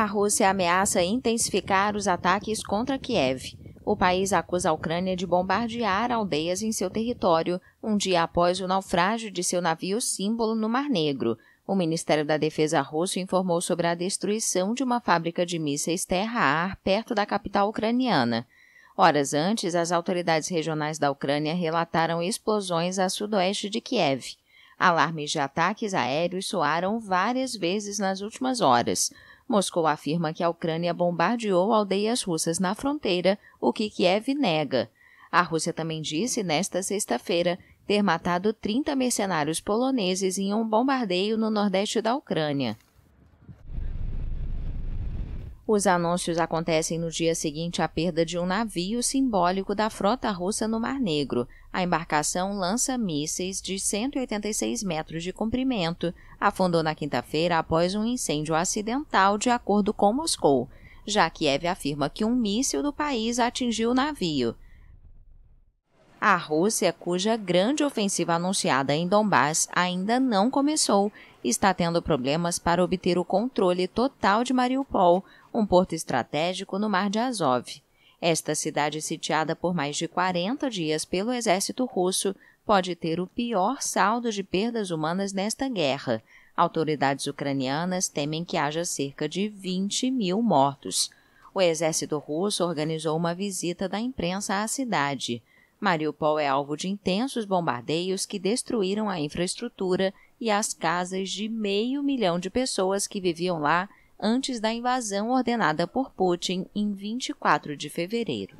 A Rússia ameaça intensificar os ataques contra Kiev. O país acusa a Ucrânia de bombardear aldeias em seu território, um dia após o naufrágio de seu navio símbolo no Mar Negro. O Ministério da Defesa russo informou sobre a destruição de uma fábrica de mísseis terra-ar perto da capital ucraniana. Horas antes, as autoridades regionais da Ucrânia relataram explosões a sudoeste de Kiev. Alarmes de ataques aéreos soaram várias vezes nas últimas horas. Moscou afirma que a Ucrânia bombardeou aldeias russas na fronteira, o que Kiev nega. A Rússia também disse nesta sexta-feira ter matado 30 mercenários poloneses em um bombardeio no nordeste da Ucrânia. Os anúncios acontecem no dia seguinte à perda de um navio simbólico da frota russa no Mar Negro. A embarcação lança mísseis de 186 metros de comprimento. Afundou na quinta-feira após um incêndio acidental, de acordo com Moscou. Já Kiev afirma que um míssil do país atingiu o navio. A Rússia, cuja grande ofensiva anunciada em Donbás ainda não começou, está tendo problemas para obter o controle total de Mariupol, um porto estratégico no Mar de Azov. Esta cidade sitiada por mais de 40 dias pelo exército russo pode ter o pior saldo de perdas humanas nesta guerra. Autoridades ucranianas temem que haja cerca de 20 mil mortos. O exército russo organizou uma visita da imprensa à cidade. Mariupol é alvo de intensos bombardeios que destruíram a infraestrutura e as casas de meio milhão de pessoas que viviam lá antes da invasão ordenada por Putin em 24 de fevereiro.